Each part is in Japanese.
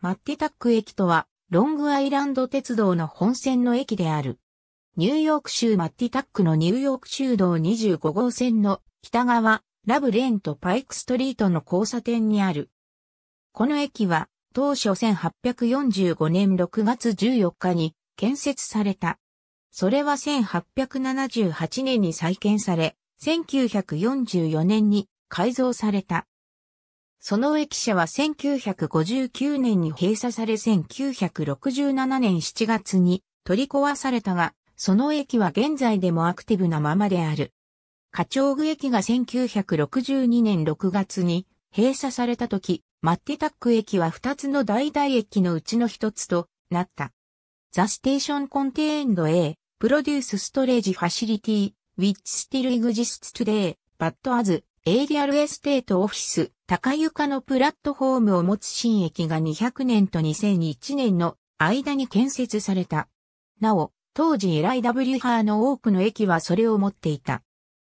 マッティタック駅とは、ロングアイランド鉄道の本線の駅である。ニューヨーク州マッティタックのニューヨーク州道25号線の北側、ラブレーンとパイクストリートの交差点にある。この駅は、当初1845年6月14日に建設された。それは1878年に再建され、1944年に改造された。その駅舎は1959年に閉鎖され1967年7月に取り壊されたが、その駅は現在でもアクティブなままである。課長具駅が1962年6月に閉鎖された時、マッテタック駅は2つの代々駅のうちの1つとなった。The station c o n t a i n e ュ a produce storage facility which still exists today, b as エイリアルエステートオフィス、高床のプラットフォームを持つ新駅が200年と2001年の間に建設された。なお、当時ライ w ハーの多くの駅はそれを持っていた。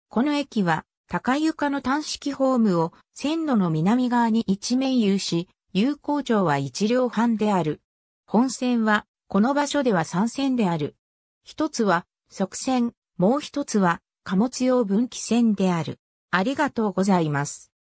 この駅は、高床の単式ホームを線路の南側に一面有し、有効町は一両半である。本線は、この場所では三線である。一つは、側線、もう一つは、貨物用分岐線である。ありがとうございます。